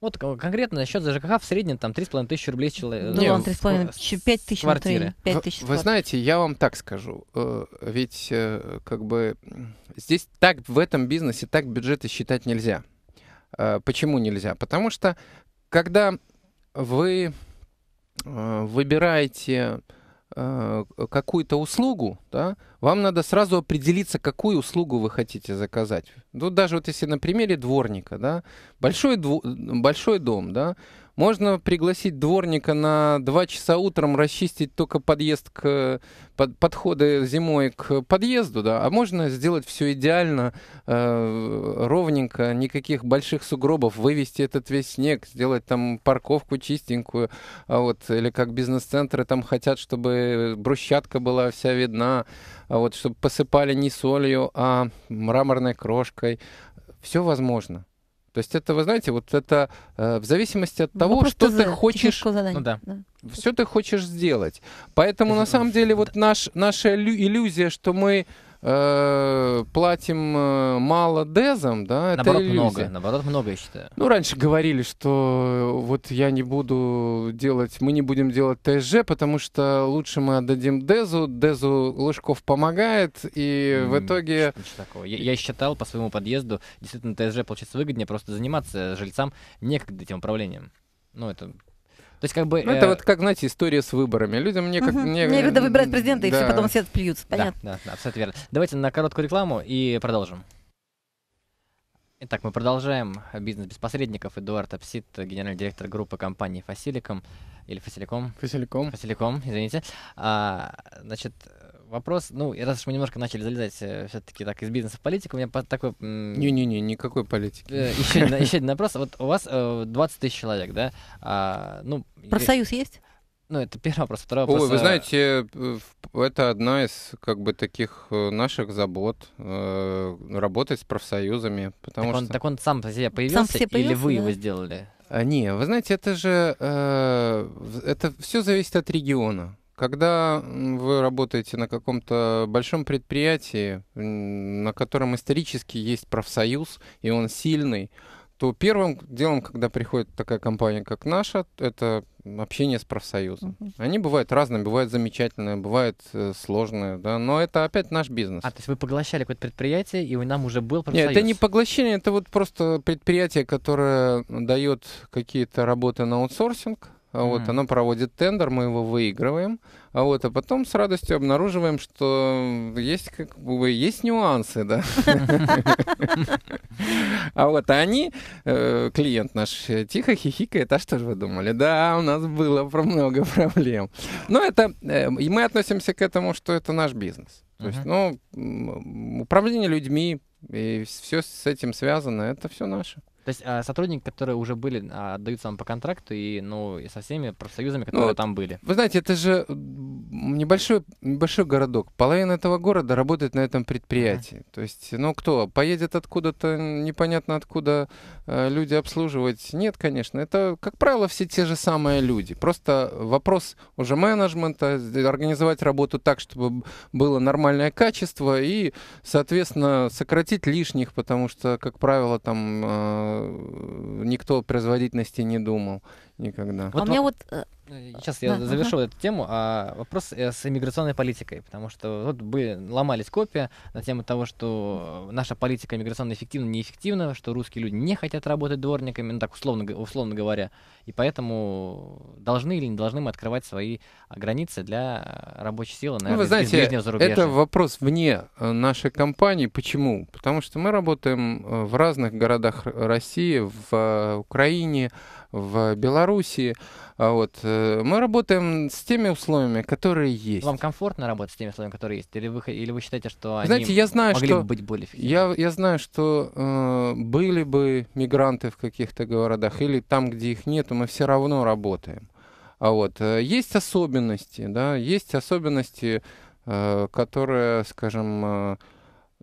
Speaker 3: Вот конкретно счет за ЖКХ в среднем там 3,5 тысячи рублей человек. Э, ну, ну, он 3,5, 5 тысяч
Speaker 1: ну, квартиры. 5 тысяч вы, вы
Speaker 2: знаете, я вам так скажу. Э, ведь как бы здесь так в этом бизнесе так бюджеты считать нельзя. Почему нельзя? Потому что когда вы э, выбираете э, какую-то услугу, да, вам надо сразу определиться, какую услугу вы хотите заказать. Ну, даже вот если на примере дворника, да, большой, дво, большой дом, да, можно пригласить дворника на 2 часа утром расчистить только подъезд к под, подходы зимой к подъезду, да, а можно сделать все идеально, э, ровненько, никаких больших сугробов, вывести этот весь снег, сделать там парковку чистенькую, а вот, или как бизнес-центры там хотят, чтобы брусчатка была вся видна, а вот, чтобы посыпали не солью, а мраморной крошкой. Все возможно. То есть это, вы знаете, вот это э, в зависимости от ну, того, что ты хочешь, ну, да. Да. все ты хочешь сделать. Поэтому на самом деле вот наш, наша иллюзия, что мы Э, платим э, мало Дезом, да, наоборот, это иллюзия. много,
Speaker 3: наоборот, много, я считаю.
Speaker 2: Ну, раньше говорили, что э, вот я не буду делать, мы не будем делать ТСЖ, потому что лучше мы отдадим дезу, дезу Лужков помогает, и mm, в итоге... Что такого? Я,
Speaker 3: я считал по своему подъезду, действительно, ТСЖ получится выгоднее, просто заниматься жильцам некогда этим управлением. Ну, это то есть как бы... Ну, это э, вот
Speaker 2: как, знаете, история с выборами. Людям мне
Speaker 3: как...
Speaker 1: Мне когда выбирают президента, и все потом все плюют. Понятно.
Speaker 3: Да, да, абсолютно верно. Давайте на короткую рекламу и продолжим. Итак, мы продолжаем бизнес без посредников. Эдуард Апсит, генеральный директор группы компании «Фасиликом» или «Фасиликом». «Фасиликом». «Фасиликом», извините. А, значит, вопрос, ну, и раз уж мы немножко начали залезать э, все-таки так из бизнеса в политику, у меня такой... Не-не-не, никакой политики. Еще, э, еще один вопрос. Вот у вас 20 э, тысяч человек, да? А, ну, Профсоюз есть? Ну, это первый вопрос. Второй вопрос... Ой, вы
Speaker 2: знаете, это одна из, как бы, таких наших забот, работать с профсоюзами, потому так он, что... Так он сам по себе появился, сам себе появился или вы да? его сделали? А, не, вы знаете, это же... Э, это все зависит от региона. Когда вы работаете на каком-то большом предприятии, на котором исторически есть профсоюз, и он сильный, то первым делом, когда приходит такая компания, как наша, это общение с профсоюзом. Угу. Они бывают разные, бывают замечательные, бывают э, сложные, да, но это опять наш бизнес. А, то есть вы поглощали какое-то предприятие, и нам уже был профсоюз? Нет, это не поглощение, это вот просто предприятие, которое дает какие-то работы на аутсорсинг, а вот, mm. оно проводит тендер, мы его выигрываем, а вот, а потом с радостью обнаруживаем, что есть как бы есть нюансы, да. А вот, они, э, клиент наш тихо хихикает, а что же вы думали? Да, у нас было много проблем. Но это, э, и мы относимся к этому, что это наш бизнес. То есть, ну, управление людьми, и все с этим связано, это все наше то есть а, сотрудники, которые уже были, а,
Speaker 3: отдаются вам по контракту и, ну, и со всеми профсоюзами, ну которые ну, там были. Вы
Speaker 2: знаете, это же небольшой, небольшой городок. Половина этого города работает на этом предприятии. uh То есть, ну, кто? Поедет откуда-то, непонятно откуда э, люди обслуживать? Нет, конечно. Это, как правило, все те же самые люди. Просто вопрос уже менеджмента, организовать работу так, чтобы было нормальное качество и, соответственно, сократить лишних, потому что, как правило, там... Э, никто о производительности не думал никогда. Вот а у меня вот...
Speaker 3: Э, ну, сейчас да, я завершу ага. эту тему. А вопрос э, с иммиграционной политикой, потому что вот были, ломались копия на тему того, что наша политика иммиграционная эффективна, неэффективна, что русские люди не хотят работать дворниками, ну так условно, условно говоря, и поэтому должны или не должны мы открывать свои а, границы для э, рабочей силы, наверное, ну, Вы знаете, из зарубежья. это
Speaker 2: вопрос вне нашей компании. Почему? Потому что мы работаем в разных городах России, в Украине, в Белоруссии. А вот. Э, мы работаем с теми условиями, которые есть. Вам
Speaker 3: комфортно работать с теми условиями, которые есть? Или вы, или вы считаете, что они Знаете, я знаю, могли что... бы быть более
Speaker 2: Я, я знаю, что э, были бы мигранты в каких-то городах или там, где их нет, мы все равно работаем. А вот э, есть особенности, да, есть особенности, э, которые, скажем, э,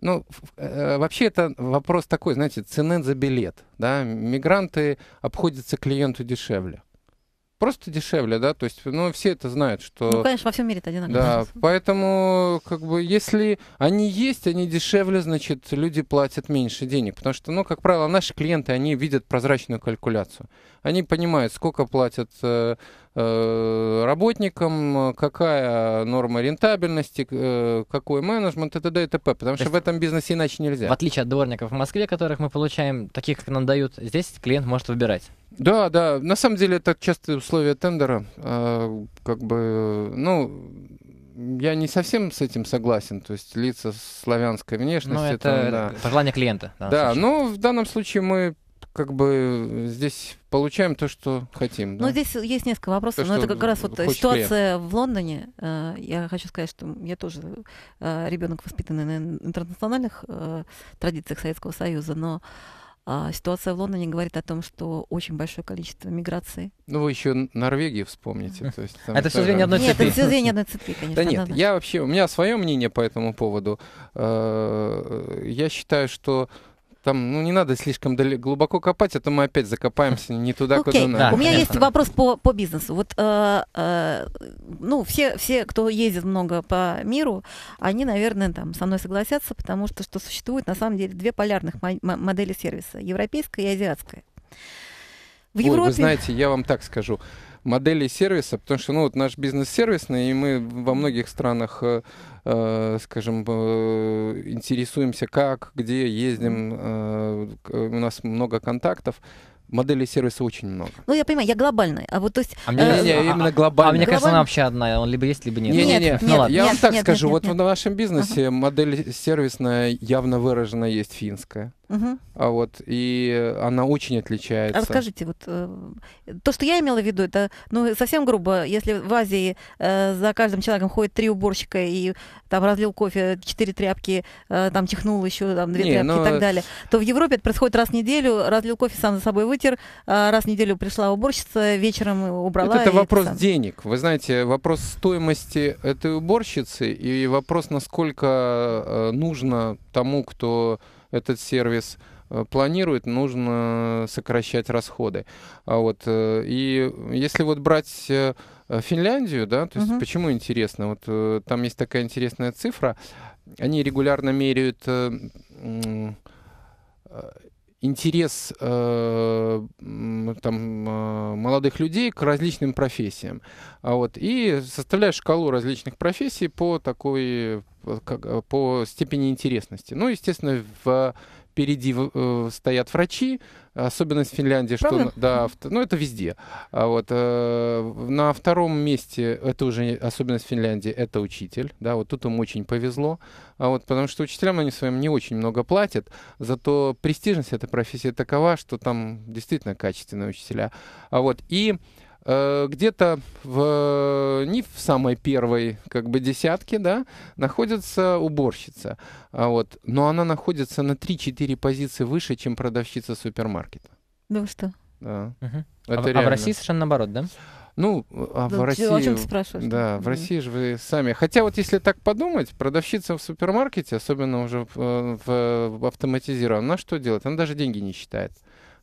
Speaker 2: ну, э, вообще это вопрос такой, знаете, цены за билет. Да? Мигранты обходятся клиенту дешевле. Просто дешевле, да, то есть, ну, все это знают, что... Ну, конечно, во всем мире это одинаково. Да, поэтому, как бы, если они есть, они дешевле, значит, люди платят меньше денег, потому что, ну, как правило, наши клиенты, они видят прозрачную калькуляцию. Они понимают, сколько платят э, Э, работникам, какая норма рентабельности, э, какой менеджмент и т.д. и т.п. Потому То что в этом бизнесе иначе нельзя. В
Speaker 3: отличие от дворников в Москве, которых мы получаем, таких, как нам дают, здесь клиент может выбирать.
Speaker 2: Да, да. На самом деле это частые условия тендера. А, как бы, ну, я не совсем с этим согласен. То есть лица славянской внешности. Ну, это, это да. пожелание клиента. Да, случае. ну в данном случае мы как бы э, здесь получаем то, что хотим. Ну, да? Ну, здесь есть несколько вопросов. То, но это как раз вот ситуация
Speaker 1: лет. в Лондоне. Э, я хочу сказать, что я тоже э, ребенок, воспитанный на интернациональных традициях Советского Союза, но а, ситуация в Лондоне говорит о том, что очень большое количество миграции.
Speaker 2: Ну, вы еще Норвегию вспомните. То есть, там а это все звенья одной цепи. Нет, это все звенья одной цепи, конечно. Да нет, я вообще, у меня свое мнение по этому поводу. Я считаю, что там, ну, не надо слишком далеко, глубоко копать, а то мы опять закопаемся не туда, okay. Ну, куда надо. У меня есть вопрос
Speaker 1: по, по бизнесу. Вот, э, э, ну, все, все, кто ездит много по миру, они, наверное, там со мной согласятся, потому что, что существует, на самом деле, две полярных модели сервиса. Европейская и азиатская. В Ой, Европе... вы знаете,
Speaker 2: я вам так скажу модели сервиса, потому что ну, вот наш бизнес сервисный, и мы во многих странах, э, э скажем, э, интересуемся как, где ездим, э, у нас много контактов моделей сервиса очень много.
Speaker 1: Ну, я понимаю, я глобальная, А вот, то есть... А мне, э, не,
Speaker 2: не, именно а, а, а, глобальная. А, мне кажется, она вообще одна, он либо есть, либо нет. Не-не-не, нет, ну, нет, я нет, вам так нет, скажу, нет, вот нет. в нашем бизнесе ага. модель сервисная явно выражена есть финская. Угу. А вот, и она очень отличается. расскажите,
Speaker 1: вот э, то, что я имела в виду, это ну, совсем грубо, если в Азии э, за каждым человеком ходит три уборщика и там разлил кофе, четыре тряпки, э, там чихнул еще там две Не, тряпки но... и ну, так далее, то в Европе это происходит раз в неделю, разлил кофе, сам за собой вы вытер, а, раз в неделю пришла уборщица, вечером убрала. Это, это вопрос это...
Speaker 2: денег. Вы знаете, вопрос стоимости этой уборщицы и вопрос, насколько э, нужно тому, кто этот сервис э, планирует, нужно сокращать расходы. А вот. Э, и если вот брать Финляндию, да, то есть угу. почему интересно? Вот там есть такая интересная цифра. Они регулярно меряют интерес э, там, э, молодых людей к различным профессиям. А вот, и составляешь шкалу различных профессий по такой по, по степени интересности. Ну, естественно, в впереди э, стоят врачи, особенность Финляндии, что да, ну это везде. А вот э, на втором месте это уже особенность Финляндии, это учитель, да, вот тут им очень повезло, а вот потому что учителям они своим не очень много платят, зато престижность этой профессии такова, что там действительно качественные учителя, а вот и Э, где-то в, э, не в самой первой как бы десятке, да, находится уборщица. А вот. Но она находится на 3-4 позиции выше, чем продавщица супермаркета. Да ну что? Да. Угу. Это а, реально. а в России совершенно наоборот, да? Ну, а да, в ну, России... О чем ты спрашиваешь? Да, в России же вы сами... Хотя вот если так подумать, продавщица в супермаркете, особенно уже в, в, э, в автоматизированном, она что делает? Она даже деньги не считает.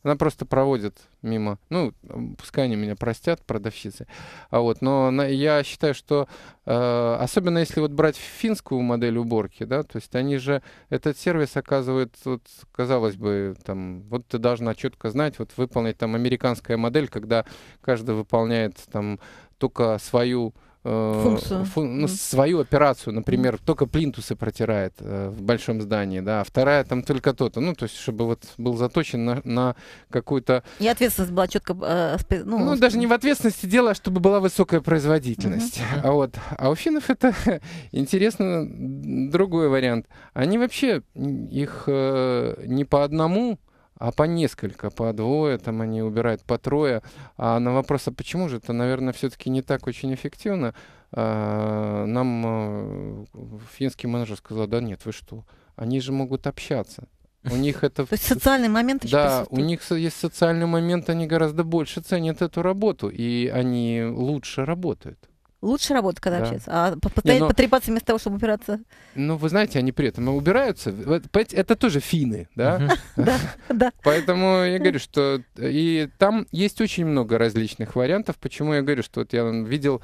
Speaker 2: Она просто проводит мимо. Ну, пускай они меня простят, продавщицы. А вот, но на, я считаю, что э, особенно если вот брать финскую модель уборки, да, то есть они же этот сервис оказывает, вот, казалось бы, там, вот ты должна четко знать, вот выполнить там американская модель, когда каждый выполняет там только свою Э, Функцию. Фу, ну, свою операцию, например, только плинтусы протирает э, в большом здании, да, а вторая там только то-то, ну, то есть, чтобы вот был заточен на, на какую-то...
Speaker 1: И ответственность была четко... Э, ну, ну, даже не
Speaker 2: в ответственности дело, а чтобы была высокая производительность. Угу. А вот, а у финнов это <laughs> интересно другой вариант. Они вообще, их э, не по одному а по несколько, по двое, там они убирают по трое. А на вопрос, а почему же это, наверное, все-таки не так очень эффективно, а, нам а, финский менеджер сказал, да нет, вы что, они же могут общаться. У них это... То есть социальный момент Да, у них есть социальный момент, они гораздо больше ценят эту работу, и они лучше работают.
Speaker 1: Лучше работать, когда да. общаться. А постоять, но... потрепаться вместо того, чтобы убираться.
Speaker 2: Ну, вы знаете, они при этом убираются. Это тоже финны, да? <laughs> Да, да. Поэтому я говорю, что... Э, и там есть очень много различных вариантов. Почему я говорю, что вот я видел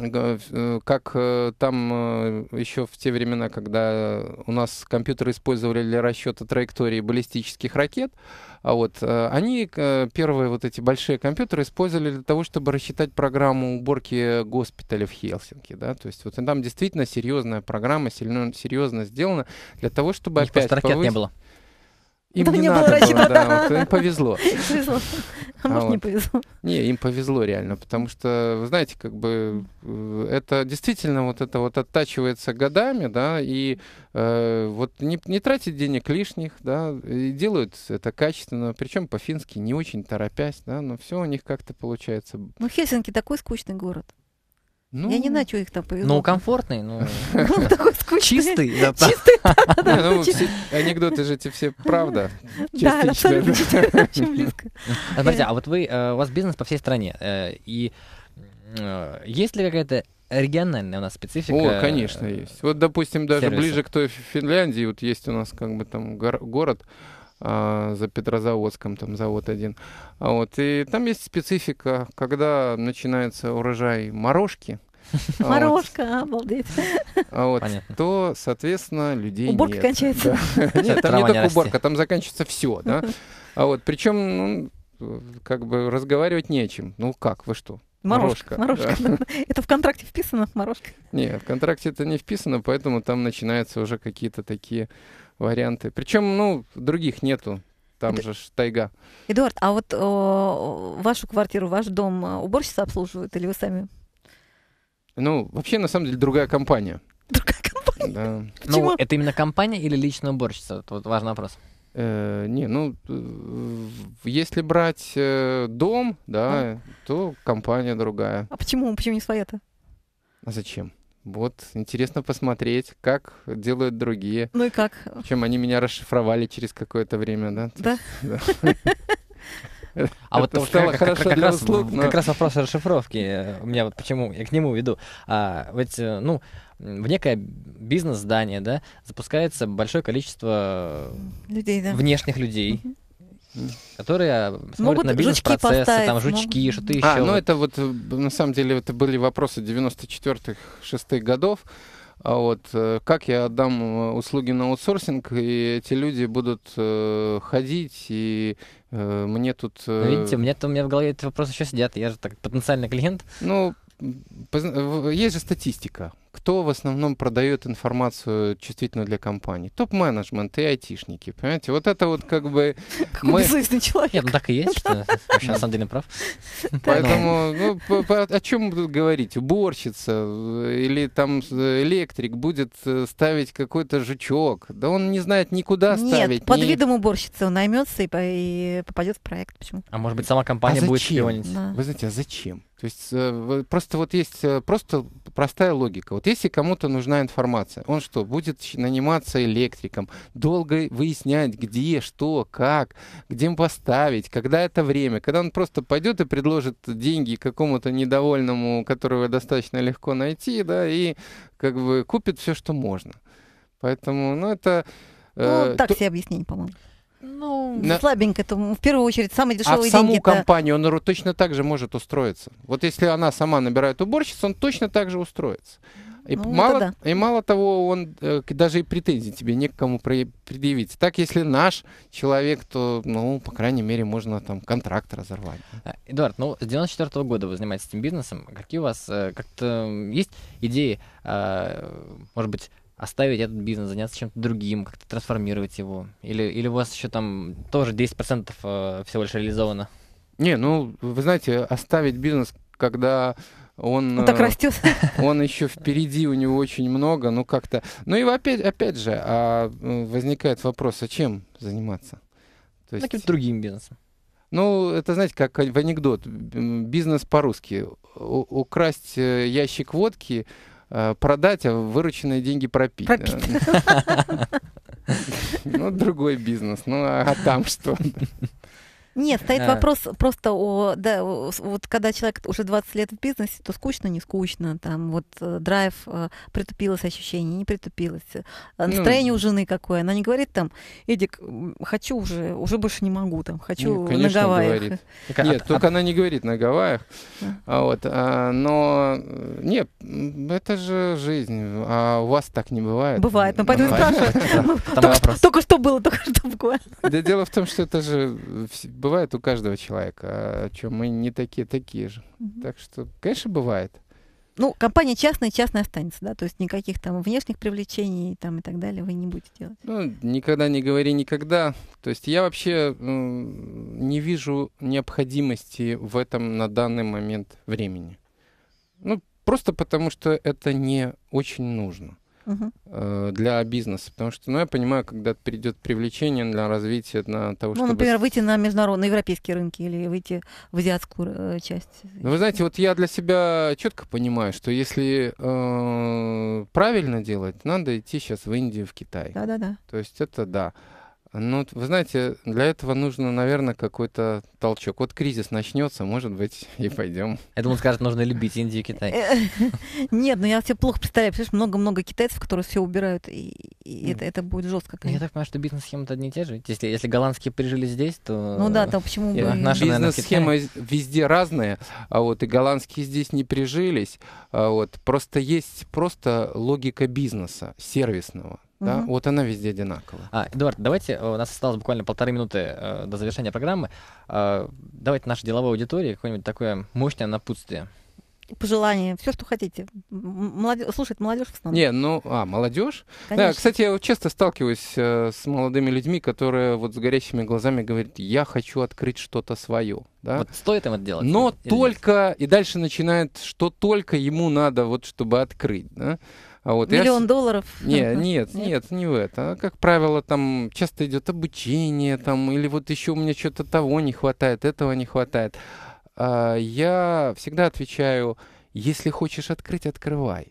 Speaker 2: Э, как э, там э, еще в те времена, когда у нас компьютеры использовали для расчета траектории баллистических ракет, а вот они первые вот эти большие компьютеры использовали для того, чтобы рассчитать программу уборки госпиталя в Хельсинки, да, то есть вот там действительно серьезная программа, серьезно сделана для того, чтобы опять ракет повысить... не было. Им не, надо было, да, им повезло. <laughs> повезло. А может, а вот. не повезло. Не, им повезло реально, потому что, вы знаете, как бы э, это действительно вот это вот оттачивается годами, да, и э, вот не, не тратить денег лишних, да, и делают это качественно, причем по-фински не очень торопясь, да, но все у них как-то получается.
Speaker 1: Ну, Хельсинки такой скучный город.
Speaker 2: Ну, я не знаю, их там повезло. Ну, комфортный, ну... <laughs> такой скучный. Чистый. Чистый, да ну, Анекдоты
Speaker 3: же эти все правда. Да, абсолютно очень Смотрите, <laughs> а, а вот вы, э, у вас бизнес по всей стране, э, и э, есть ли какая-то региональная у нас специфика? О, конечно, есть. Вот, допустим, даже ближе
Speaker 2: к той Финляндии, вот есть у нас как бы там город, а, за Петрозаводском, там завод один. А вот. И там есть специфика, когда начинается урожай морожки, <laughs> а
Speaker 1: Морожка, обалдеть.
Speaker 2: Вот, то, соответственно, людей нет, Уборка кончается. <laughs> Нет, там не только уборка, там заканчивается все, да. <laughs> А вот, причем, ну, как бы разговаривать не о чем. Ну как, вы что? Морожка. Морожка. морожка.
Speaker 1: Это в контракте вписано, морожка?
Speaker 2: Нет, в контракте это не вписано, поэтому там начинаются уже какие-то такие варианты. Причем, ну, других нету. Там Эду... же тайга.
Speaker 1: Эдуард, а вот о, вашу квартиру, ваш дом э, уборщица обслуживает или вы сами?
Speaker 2: Ну, вообще, на самом деле, другая компания.
Speaker 3: Другая компания? Да. Ну, ну это именно компания или личная уборщица? Вот важный
Speaker 2: вопрос. Э, не, ну, э, если брать дом, да, то компания другая.
Speaker 1: А почему? Почему не своя-то?
Speaker 2: А зачем? Вот, интересно посмотреть, как делают другие. Ну и как? Чем они меня расшифровали через какое-то время, да? Да. <laughs> А вот как раз
Speaker 3: как раз вопрос расшифровки. У меня вот почему, я к нему веду. А, ведь, э, ну, в некое бизнес-здание, да, запускается большое количество людей, да. внешних людей.
Speaker 2: Угу которые Могут на бизнес-процессы, там жучки, ну... что-то еще. А, ну это вот, э, на самом деле, это были вопросы 94-х, 6-х годов. А вот э, как я отдам э, услуги на аутсорсинг, и эти люди будут э, ходить, и э, мне тут... Э... видите, у меня, у меня в голове эти вопросы еще сидят, я же так потенциальный клиент. Ну, есть же статистика кто в основном продает информацию чувствительную для компании? Топ-менеджмент и айтишники, понимаете? Вот это вот как бы... Какой <laughs> человек. Ну так и есть, что <laughs> э, вообще на самом деле прав.
Speaker 1: Поэтому, ну,
Speaker 2: о чем говорить? Уборщица э, или там э, электрик будет ставить какой-то жучок. Да он не знает никуда ставить. Нет, под видом
Speaker 1: уборщицы он наймется и попадет в проект. Почему?
Speaker 2: А может быть, сама компания а будет шпионить? Вы знаете, а зачем? То есть э, просто вот есть э, просто простая логика. Вот если кому-то нужна информация, он что, будет наниматься электриком, долго выяснять, где, что, как, где поставить, когда это время, когда он просто пойдет и предложит деньги какому-то недовольному, которого достаточно легко найти, да, и как бы купит все, что можно. Поэтому, ну, это... Ну, э, так э, себе
Speaker 1: объяснение, по-моему. Ну, на... Ну, слабенько. Это, в первую очередь, самый а дешевый деньги. А саму деньги, компанию
Speaker 2: он точно так же может устроиться. Вот если она сама набирает уборщиц, он точно так же устроится. И, ну, мало, да. и мало того, он э, даже и претензий тебе не к кому предъявить. Так, если наш человек, то, ну, по крайней мере, можно там контракт разорвать. А,
Speaker 3: Эдуард, ну, с 94 года вы занимаетесь этим бизнесом. Какие у вас э, как-то есть идеи, э, может быть, оставить этот бизнес, заняться чем-то другим, как-то трансформировать его? Или,
Speaker 2: или у вас еще
Speaker 3: там тоже 10% всего лишь реализовано?
Speaker 2: Не, ну, вы знаете, оставить бизнес, когда он, он так э, растет. <laughs> Он еще впереди, у него очень много, ну как-то. Ну и опять, опять же, а э, возникает вопрос, а чем заниматься? То ну, есть... Каким-то другим бизнесом. Ну, это, знаете, как в анекдот. Бизнес по-русски. Украсть э, ящик водки, Э, продать, а вырученные деньги пропить. пропить. <laughs> Ну, другой бизнес. Ну, а там что? <laughs> Нет, стоит э. вопрос
Speaker 1: просто о, да, вот когда человек уже 20 лет в бизнесе, то скучно, не скучно, там вот э, драйв, э, притупилось ощущение, не притупилось, ну, настроение ну, у жены какое, она не говорит там, Эдик, хочу уже, уже больше не могу, там, хочу ну, конечно, на Гавайях. Говорит. <laughs> А нет, от, только от... она
Speaker 2: не говорит на Гавайях, а. вот, а, но, нет, это же жизнь, а у вас так не бывает. Бывает, но ну, поэтому спрашиваю. <laughs> Только что было, <laughs> только что буквально. Да дело в том, что это же бывает у каждого человека. А что, мы не такие, такие же. Угу. Так что, конечно, бывает.
Speaker 1: Ну, компания частная, частная останется, да, то есть никаких там внешних привлечений там, и так далее вы не будете делать.
Speaker 2: Ну, никогда не говори никогда. То есть я вообще ну, не вижу необходимости в этом на данный момент времени. Ну, просто потому что это не очень нужно. Э, для бизнеса. Потому что, ну, я понимаю, когда придет привлечение для развития, на того, ну, чтобы... Ну, например, выйти
Speaker 1: на международные, европейские рынки или выйти в азиатскую э, часть. Ну, вы
Speaker 2: знаете, вот я для себя четко понимаю, что если э, правильно делать, надо идти сейчас в Индию, в Китай. Да-да-да. То есть это да. Ну, вы знаете, для этого нужно, наверное, какой-то толчок. Вот кризис начнется, может быть, <laughs> и пойдем. Я думал, скажет, нужно любить Индию и Китай.
Speaker 1: <laughs> Нет, ну я все плохо представляю. Представляешь, много-много китайцев, которые все убирают, и ну, это, будет жестко. Я так понимаю, что бизнес-схемы-то одни и те
Speaker 2: же. Если, голландские прижили здесь, то... Ну да, то почему бы... Бизнес-схемы везде разные, а вот и голландские здесь не прижились. А вот просто есть просто логика бизнеса сервисного. Да, угу. вот она везде одинакова. А, Эдуард, давайте,
Speaker 3: э, у нас осталось буквально полторы минуты э, до завершения программы. Э, давайте нашей деловой аудитории
Speaker 2: какое-нибудь такое мощное напутствие
Speaker 1: пожелания, все, что хотите. Молодежь, слушать молодежь в основном.
Speaker 2: Не, ну, а, молодежь? Конечно. Да, кстати, я часто сталкиваюсь э, с молодыми людьми, которые вот с горящими глазами говорят, я хочу открыть что-то свое. Да? Вот стоит им это делать? Но только, нет? и дальше начинает, что только ему надо, вот чтобы открыть. Да? А вот, Миллион я... долларов? Не, <laughs> нет, нет, нет, не в это. А как правило, там часто идет обучение, там, или вот еще у меня что-то того не хватает, этого не хватает. А, я всегда отвечаю, если хочешь открыть, открывай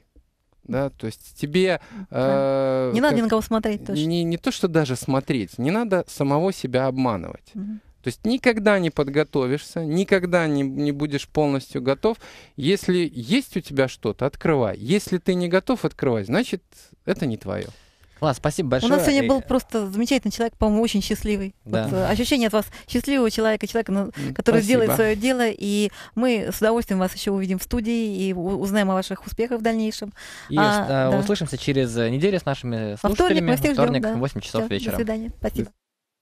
Speaker 2: да, то есть тебе... Да. Э, не надо ни на кого смотреть тоже. Не, не то, что даже смотреть, не надо самого себя обманывать. Угу. То есть никогда не подготовишься, никогда не, не будешь полностью готов. Если есть у тебя что-то, открывай. Если ты не готов открывать, значит, это не твое. Класс, спасибо большое. У нас сегодня был
Speaker 1: просто замечательный человек, по-моему, очень счастливый. Да. Вот, э, ощущение от вас счастливого человека, человека, ну, который спасибо. сделает свое дело. И мы с удовольствием вас еще увидим в студии и узнаем о ваших успехах в дальнейшем. И а, э, да. услышимся через э, неделю с нашими слушателями. Во вторник, во вторник ждем, да. 8 часов Всё, вечера. До свидания. Спасибо.